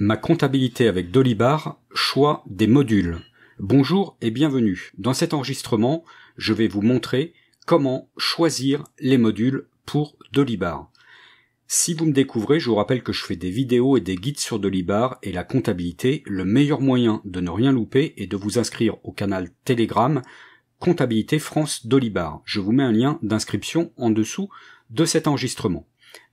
Ma comptabilité avec Dolibar, choix des modules. Bonjour et bienvenue. Dans cet enregistrement, je vais vous montrer comment choisir les modules pour Dolibar. Si vous me découvrez, je vous rappelle que je fais des vidéos et des guides sur Dolibar et la comptabilité. Le meilleur moyen de ne rien louper est de vous inscrire au canal Telegram Comptabilité France Dolibar. Je vous mets un lien d'inscription en dessous de cet enregistrement.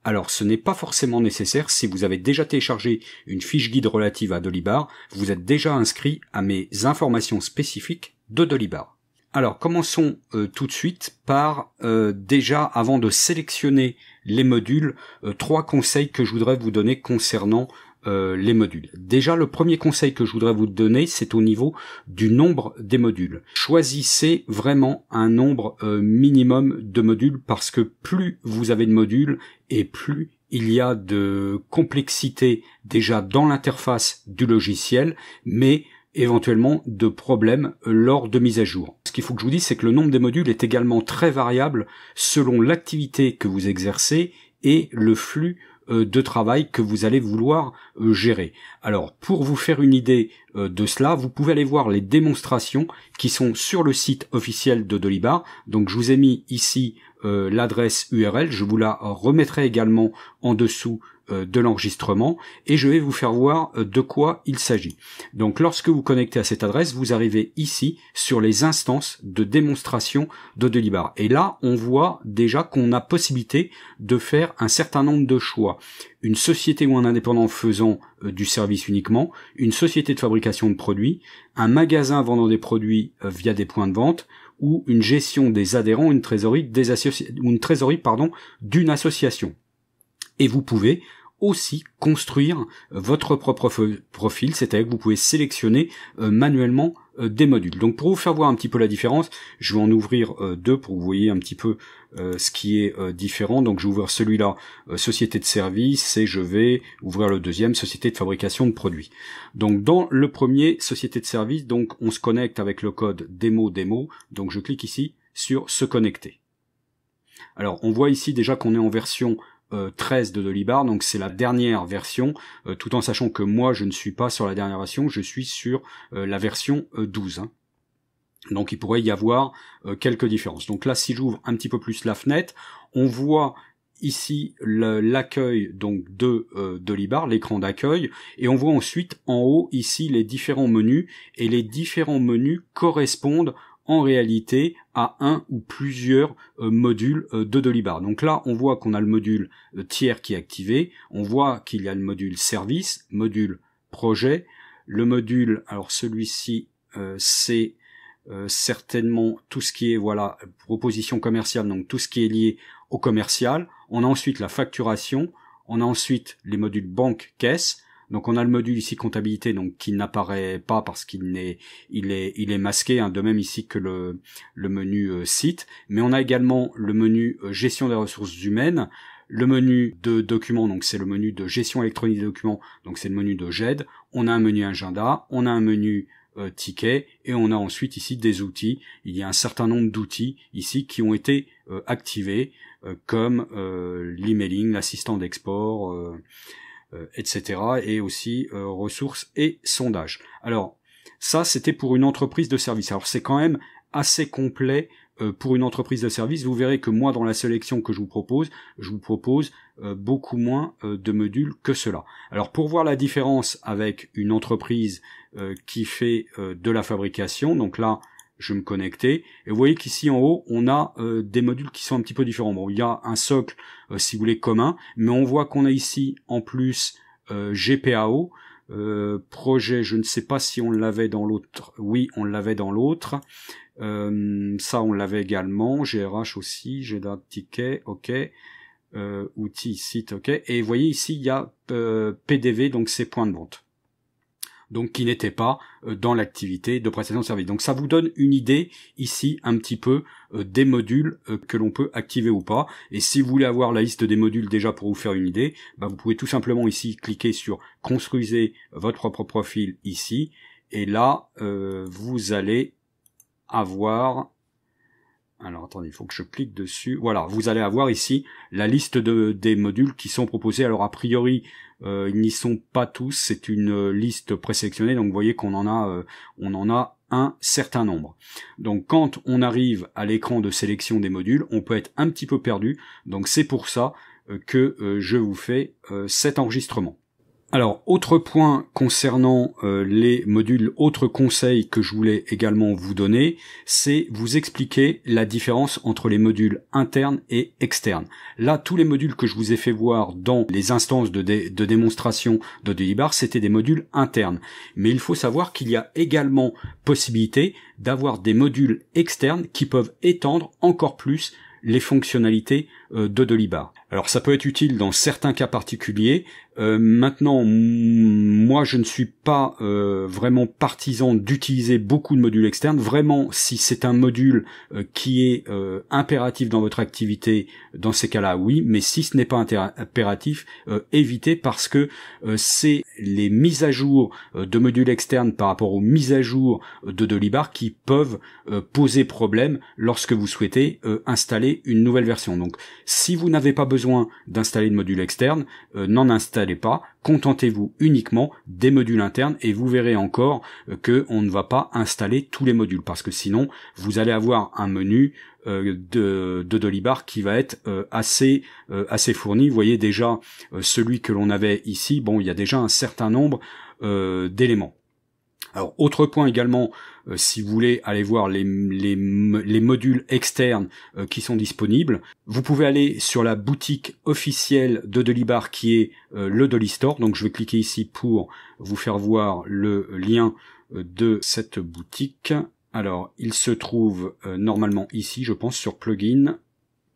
Alors ce n'est pas forcément nécessaire si vous avez déjà téléchargé une fiche guide relative à Dolibar, vous êtes déjà inscrit à mes informations spécifiques de Dolibar. Alors commençons euh, tout de suite par euh, déjà avant de sélectionner les modules, euh, trois conseils que je voudrais vous donner concernant euh, les modules. Déjà, le premier conseil que je voudrais vous donner, c'est au niveau du nombre des modules. Choisissez vraiment un nombre euh, minimum de modules parce que plus vous avez de modules et plus il y a de complexité déjà dans l'interface du logiciel, mais éventuellement de problèmes euh, lors de mise à jour. Ce qu'il faut que je vous dise, c'est que le nombre des modules est également très variable selon l'activité que vous exercez et le flux euh, de travail que vous allez vouloir euh, gérer. Alors, pour vous faire une idée euh, de cela, vous pouvez aller voir les démonstrations qui sont sur le site officiel de Dolibar. Donc, je vous ai mis ici l'adresse URL. Je vous la remettrai également en dessous euh, de l'enregistrement et je vais vous faire voir euh, de quoi il s'agit. Donc lorsque vous connectez à cette adresse, vous arrivez ici sur les instances de démonstration de Delibar. Et là, on voit déjà qu'on a possibilité de faire un certain nombre de choix. Une société ou un indépendant faisant euh, du service uniquement, une société de fabrication de produits, un magasin vendant des produits via des points de vente, ou une gestion des adhérents, une trésorerie, ou une trésorerie pardon, d'une association et vous pouvez aussi construire votre propre profil, c'est-à-dire que vous pouvez sélectionner euh, manuellement euh, des modules. Donc pour vous faire voir un petit peu la différence, je vais en ouvrir euh, deux pour que vous voyez un petit peu ce qui est différent. Donc je vais ouvrir celui-là, société de service, et je vais ouvrir le deuxième, société de fabrication de produits. Donc dans le premier, société de service, donc on se connecte avec le code démo démo. Donc je clique ici sur se connecter. Alors on voit ici déjà qu'on est en version 13 euh, de Dolibar, donc c'est la dernière version, euh, tout en sachant que moi je ne suis pas sur la dernière version, je suis sur euh, la version 12. Hein. Donc il pourrait y avoir quelques différences. Donc là, si j'ouvre un petit peu plus la fenêtre, on voit ici l'accueil donc de Dolibar, l'écran d'accueil, et on voit ensuite en haut ici les différents menus, et les différents menus correspondent en réalité à un ou plusieurs euh, modules euh, de Dolibar. Donc là, on voit qu'on a le module euh, tiers qui est activé, on voit qu'il y a le module service, module projet, le module, alors celui-ci, c'est certainement tout ce qui est, voilà, proposition commerciale, donc tout ce qui est lié au commercial. On a ensuite la facturation, on a ensuite les modules banque-caisse, donc on a le module ici comptabilité donc qui n'apparaît pas parce qu'il est il est il est masqué hein, de même ici que le le menu euh, site, mais on a également le menu euh, gestion des ressources humaines, le menu de documents donc c'est le menu de gestion électronique des documents donc c'est le menu de GED, on a un menu agenda, on a un menu euh, ticket et on a ensuite ici des outils, il y a un certain nombre d'outils ici qui ont été activés comme l'emailing, l'assistant d'export euh, etc. Et aussi euh, ressources et sondages. Alors, ça, c'était pour une entreprise de service. Alors, c'est quand même assez complet euh, pour une entreprise de service, vous verrez que moi, dans la sélection que je vous propose, je vous propose beaucoup moins de modules que cela. Alors pour voir la différence avec une entreprise qui fait de la fabrication, donc là, je me connecter et vous voyez qu'ici en haut on a euh, des modules qui sont un petit peu différents bon il y a un socle euh, si vous voulez commun mais on voit qu'on a ici en plus euh, GPAO projet je ne sais pas si on l'avait dans l'autre oui on l'avait dans l'autre ça on l'avait également GRH aussi j'ai d'un ticket ok outils site ok et vous voyez ici il y a PDV donc c'est point de vente donc qui n'était pas euh, dans l'activité de prestation de service. Donc ça vous donne une idée ici un petit peu euh, des modules euh, que l'on peut activer ou pas. Et si vous voulez avoir la liste des modules déjà pour vous faire une idée, bah, vous pouvez tout simplement ici cliquer sur construisez votre propre profil ici. Et là, vous allez avoir alors attendez, il faut que je clique dessus. Voilà, vous allez avoir ici la liste des modules qui sont proposés. Alors a priori, euh, ils n'y sont pas tous. C'est une euh, liste présélectionnée, donc vous voyez qu'on en a, euh, on en a un certain nombre. Donc quand on arrive à l'écran de sélection des modules, on peut être un petit peu perdu. Donc c'est pour ça que je vous fais cet enregistrement. Alors, autre point concernant euh, les modules, autre conseil que je voulais également vous donner, c'est vous expliquer la différence entre les modules internes et externes. Là, tous les modules que je vous ai fait voir dans les instances de, démonstration de c'était des modules internes. Mais il faut savoir qu'il y a également possibilité d'avoir des modules externes qui peuvent étendre encore plus les fonctionnalités euh, de Dolibar. Alors ça peut être utile dans certains cas particuliers. Euh, maintenant, moi je ne suis pas euh, vraiment partisan d'utiliser beaucoup de modules externes. Vraiment, si c'est un module qui est impératif dans votre activité, dans ces cas-là, oui. Mais si ce n'est pas impératif, évitez parce que c'est les mises à jour de modules externes par rapport aux mises à jour de Dolibar qui peuvent poser problème lorsque vous souhaitez installer une nouvelle version. Donc si vous n'avez pas besoin d'installer de module externe, euh, n'en installez pas, contentez-vous uniquement des modules internes et vous verrez encore euh, qu'on ne va pas installer tous les modules parce que sinon vous allez avoir un menu euh, de, de, Dolibar qui va être assez assez fourni. Vous voyez déjà celui que l'on avait ici. Bon, il y a déjà un certain nombre d'éléments. Alors autre point également euh, si vous voulez aller voir les, les, modules externes euh, qui sont disponibles, vous pouvez aller sur la boutique officielle de Delibar qui est euh, le Dolistore. Donc je vais cliquer ici pour vous faire voir le lien de cette boutique. Alors, il se trouve normalement ici, je pense, sur Plugin,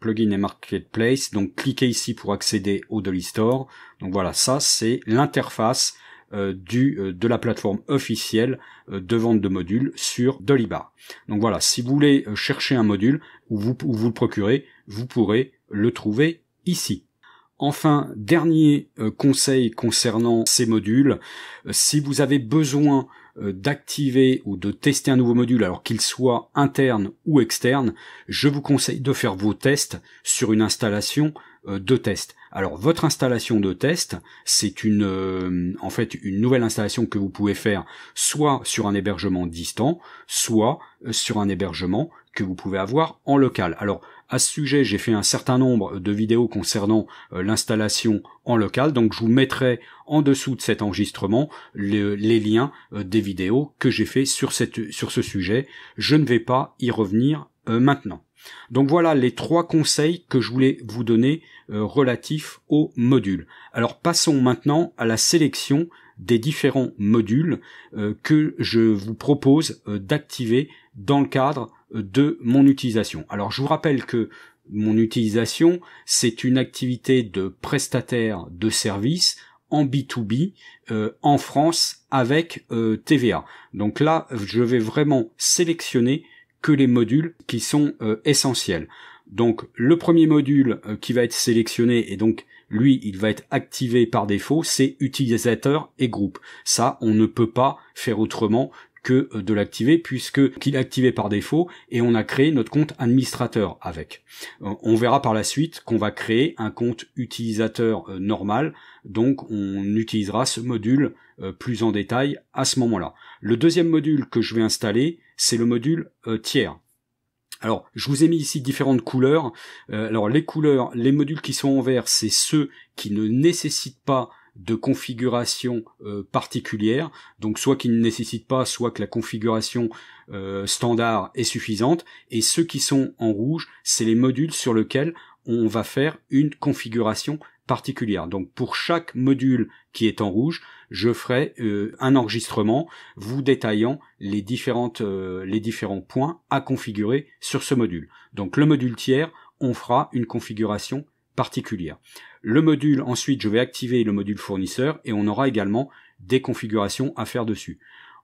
Plugin et Marketplace. Donc, cliquez ici pour accéder au Dolly Store. Donc voilà, ça c'est l'interface euh, du euh, de la plateforme officielle euh, de vente de modules sur Dolibar. Donc voilà, si vous voulez chercher un module ou vous, vous le procurez, vous pourrez le trouver ici. Enfin, dernier conseil concernant ces modules, si vous avez besoin d'activer ou de tester un nouveau module, alors qu'il soit interne ou externe, je vous conseille de faire vos tests sur une installation de test. Alors votre installation de test, c'est une euh, en fait une nouvelle installation que vous pouvez faire soit sur un hébergement distant, soit euh, sur un hébergement que vous pouvez avoir en local. Alors à ce sujet, j'ai fait un certain nombre de vidéos concernant euh, l'installation en local, donc je vous mettrai en dessous de cet enregistrement les liens des vidéos que j'ai fait sur ce sujet. Je ne vais pas y revenir maintenant. Donc voilà les trois conseils que je voulais vous donner euh, relatifs aux modules. Alors passons maintenant à la sélection des différents modules euh, que je vous propose euh, d'activer dans le cadre de mon utilisation. Alors je vous rappelle que mon utilisation, c'est une activité de prestataire de services en B2B en France avec TVA. Donc là, je vais vraiment sélectionner que les modules qui sont euh, essentiels. Donc le premier module euh, qui va être sélectionné et donc lui il va être activé par défaut, c'est utilisateur et groupe. Ça on ne peut pas faire autrement que euh, de l'activer puisque qu'il est activé par défaut et on a créé notre compte administrateur avec. On verra par la suite qu'on va créer un compte utilisateur normal, donc on utilisera ce module plus en détail à ce moment-là. Le deuxième module que je vais installer, c'est le module euh, tiers. Alors, je vous ai mis ici différentes couleurs. Euh, alors, les couleurs, les modules qui sont en vert, c'est ceux qui ne nécessitent pas de configuration euh, particulière, donc soit qui ne nécessitent pas, soit que la configuration standard est suffisante, et ceux qui sont en rouge, c'est les modules sur lesquels on va faire une configuration particulière. Donc pour chaque module qui est en rouge, je ferai euh, un enregistrement vous détaillant les différentes euh, les différents points à configurer sur ce module. Donc le module tiers, on fera une configuration particulière. Le module ensuite, je vais activer le module fournisseur et on aura également des configurations à faire dessus.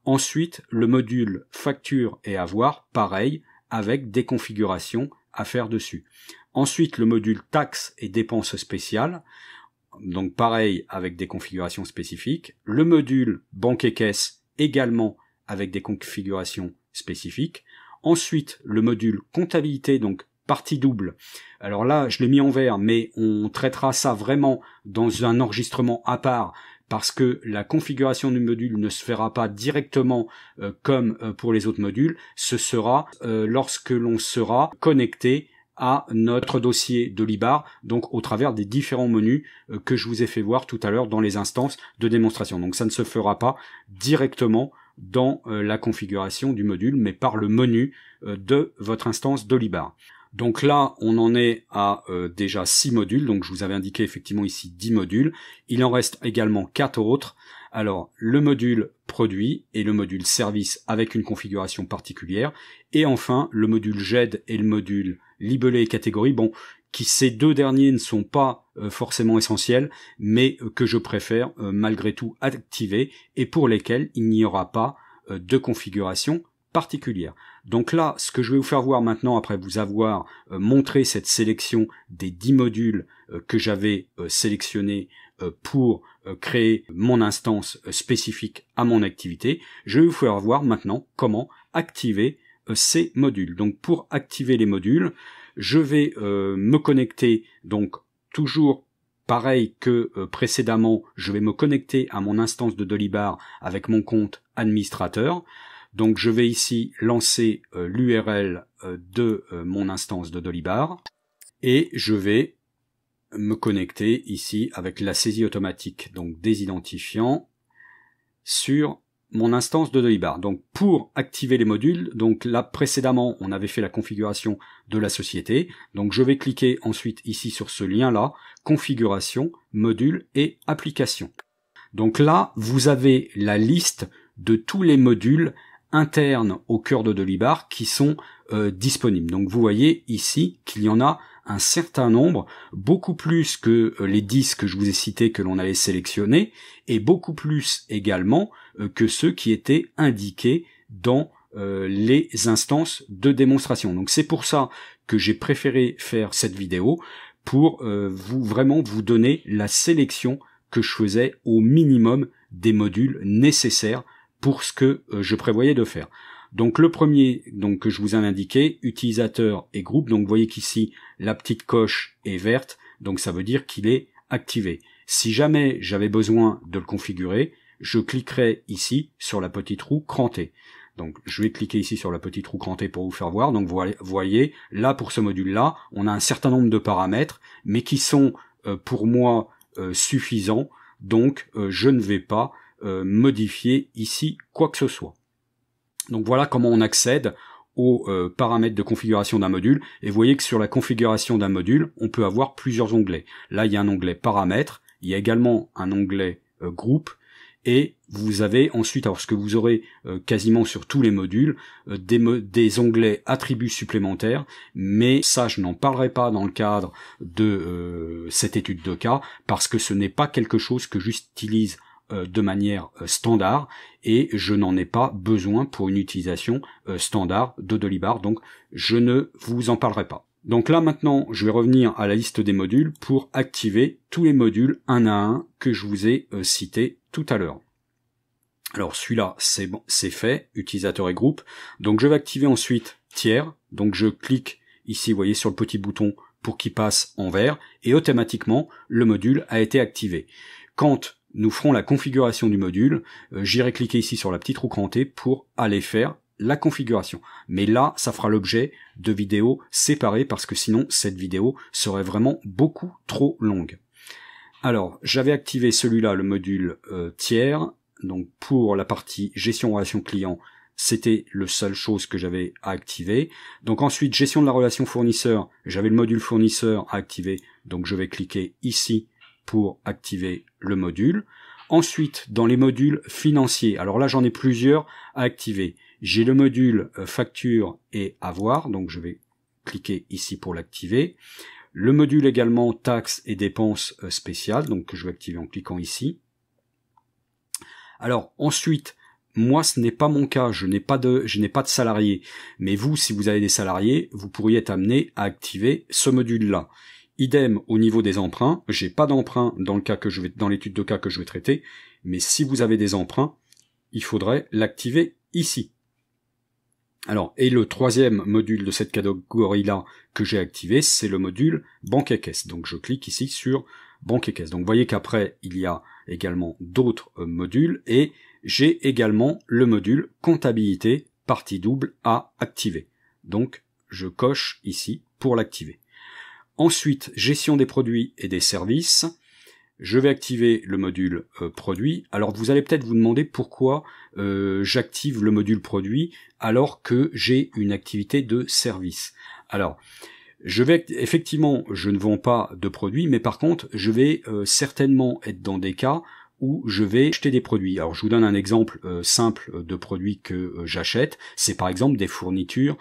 Ensuite, le module facture et avoir, pareil, avec des configurations à faire dessus. Ensuite, le module taxes et dépenses spéciales. Donc pareil avec des configurations spécifiques. Le module banque et caisse également avec des configurations spécifiques. Ensuite, le module comptabilité, donc partie double. Alors là, je l'ai mis en vert, mais on traitera ça vraiment dans un enregistrement à part parce que la configuration du module ne se fera pas directement euh, comme euh, pour les autres modules, ce sera euh, lorsque l'on sera connecté à notre dossier de donc au travers des différents menus euh, que je vous ai fait voir tout à l'heure dans les instances de démonstration. Donc ça ne se fera pas directement dans euh, la configuration du module, mais par le menu euh, de votre instance de Donc là, on en est à déjà 6 modules, donc je vous avais indiqué effectivement ici 10 modules. Il en reste également 4 autres. Alors, le module produit et le module service avec une configuration particulière. Et enfin, le module GED et le module libellé et catégorie, bon, qui ces deux derniers ne sont pas euh, forcément essentiels, mais euh, que je préfère euh, malgré tout activer et pour lesquels il n'y aura pas de configuration particulière. Donc là, ce que je vais vous faire voir maintenant, après vous avoir montré cette sélection des 10 modules que j'avais sélectionnés pour créer mon instance spécifique à mon activité, je vais vous faire voir maintenant comment activer euh, ces modules. Donc pour activer les modules, je vais euh, me connecter donc toujours pareil que euh, précédemment, je vais me connecter à mon instance de Dolibar avec mon compte administrateur. Donc je vais ici lancer l'URL de mon instance de Dolibar et je vais me connecter ici avec la saisie automatique donc des identifiants sur mon instance de Dolibar, Donc pour activer les modules, donc là précédemment on avait fait la configuration de la société. Donc je vais cliquer ensuite ici sur ce lien là, configuration, module et application. Donc là vous avez la liste de tous les modules internes au cœur de Dolibar qui sont euh, disponibles. Donc vous voyez ici qu'il y en a un certain nombre, beaucoup plus que euh, les 10 que je vous ai cités que l'on allait sélectionner et beaucoup plus également euh, que ceux qui étaient indiqués dans euh, les instances de démonstration. Donc c'est pour ça que j'ai préféré faire cette vidéo pour vous vraiment vous donner la sélection que je faisais au minimum des modules nécessaires pour ce que je prévoyais de faire. Donc le premier donc que je vous ai indiqué, utilisateur et groupe. Donc vous voyez qu'ici la petite coche est verte, donc ça veut dire qu'il est activé. Si jamais j'avais besoin de le configurer, je cliquerai ici sur la petite roue crantée. Donc je vais cliquer ici sur la petite roue crantée pour vous faire voir. Donc vous voyez, là pour ce module-là, on a un certain nombre de paramètres, mais qui sont euh, pour moi euh, suffisants. Donc euh, je ne vais pas modifier ici quoi que ce soit. Donc voilà comment on accède aux euh, paramètres de configuration d'un module. Et vous voyez que sur la configuration d'un module, on peut avoir plusieurs onglets. Là, il y a un onglet paramètres, il y a également un onglet euh, groupe, et vous avez ensuite, alors ce que vous aurez euh, quasiment sur tous les modules, des, onglets attributs supplémentaires, mais ça je n'en parlerai pas dans le cadre de cette étude de cas, parce que ce n'est pas quelque chose que j'utilise euh, de manière euh, standard et je n'en ai pas besoin pour une utilisation euh, standard de Dolibar, donc je ne vous en parlerai pas. Donc là maintenant, je vais revenir à la liste des modules pour activer tous les modules un à un que je vous ai cités tout à l'heure. Alors celui-là, c'est c'est fait, utilisateur et groupe. Donc je vais activer ensuite tiers. Donc je clique ici, vous voyez, sur le petit bouton pour qu'il passe en vert et automatiquement le module a été activé. Quand nous ferons la configuration du module. Euh, j'irai cliquer ici sur la petite roue crantée pour aller faire la configuration. Mais là, ça fera l'objet de vidéos séparées parce que sinon, cette vidéo serait vraiment beaucoup trop longue. Alors, j'avais activé celui-là, le module euh, tiers. Donc, pour la partie gestion relation client, c'était le seule chose que j'avais à activer. Donc ensuite, gestion de la relation fournisseur, j'avais le module fournisseur à activer. Donc, je vais cliquer ici pour activer le module. Ensuite, dans les modules financiers, alors là j'en ai plusieurs à activer. J'ai le module euh, facture et avoir, donc je vais cliquer ici pour l'activer. Le module également taxes et dépenses euh, spéciales, donc que je vais activer en cliquant ici. Alors ensuite, moi ce n'est pas mon cas, je n'ai pas de je n'ai pas de salariés. mais vous si vous avez des salariés, vous pourriez être amené à activer ce module là. Idem au niveau des emprunts, j'ai pas d'emprunt dans le cas que je vais, dans l'étude de cas que je vais traiter, mais si vous avez des emprunts, il faudrait l'activer ici. Alors, et le troisième module de cette catégorie-là que j'ai activé, c'est le module banque et caisse. Donc je clique ici sur banque et caisse. Donc vous voyez qu'après, il y a également d'autres euh, modules et j'ai également le module comptabilité partie double à activer. Donc je coche ici pour l'activer. Ensuite, gestion des produits et des services. Je vais activer le module euh, produit. Alors vous allez peut-être vous demander pourquoi euh, j'active le module produit alors que j'ai une activité de service. Alors, je vais effectivement, je ne vends pas de produits, mais par contre, je vais euh, certainement être dans des cas où je vais acheter des produits. Alors je vous donne un exemple euh, simple euh, de produits que euh, j'achète, c'est par exemple des fournitures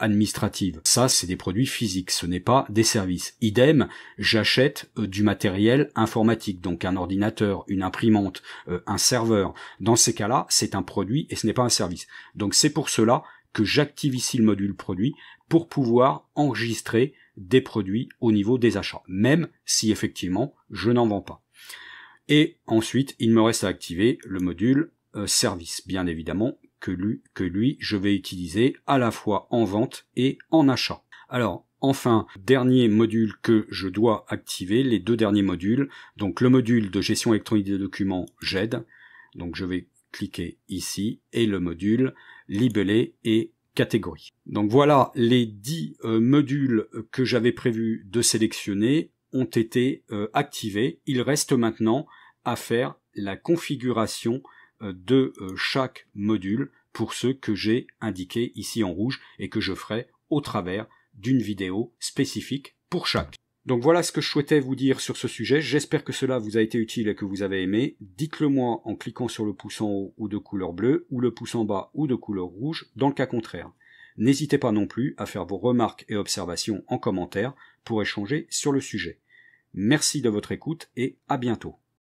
administratives. Ça, c'est des produits physiques, ce n'est pas des services. Idem, j'achète du matériel informatique, donc un ordinateur, une imprimante, un serveur. Dans ces cas-là, c'est un produit et ce n'est pas un service. Donc c'est pour cela que j'active ici le module produit pour pouvoir enregistrer des produits au niveau des achats, même si effectivement je n'en vends pas. Et ensuite, il me reste à activer le module euh, service, bien évidemment, que lui, que lui, je vais utiliser à la fois en vente et en achat. Alors, enfin, dernier module que je dois activer, les deux derniers modules. Donc, le module de gestion électronique des documents, GED ». Donc, je vais cliquer ici et le module libellé et catégorie. Donc voilà les dix euh, modules que j'avais prévu de sélectionner ont été euh, activés. Il reste maintenant à faire la configuration euh, de euh, chaque module pour ceux que j'ai indiqués ici en rouge et que je ferai au travers d'une vidéo spécifique pour chaque. Donc voilà ce que je souhaitais vous dire sur ce sujet. J'espère que cela vous a été utile et que vous avez aimé. Dites-le moi en cliquant sur le pouce en haut ou de couleur bleue ou le pouce en bas ou de couleur rouge dans le cas contraire. N'hésitez pas non plus à faire vos remarques et observations en commentaire pour échanger sur le sujet. Merci de votre écoute et à bientôt.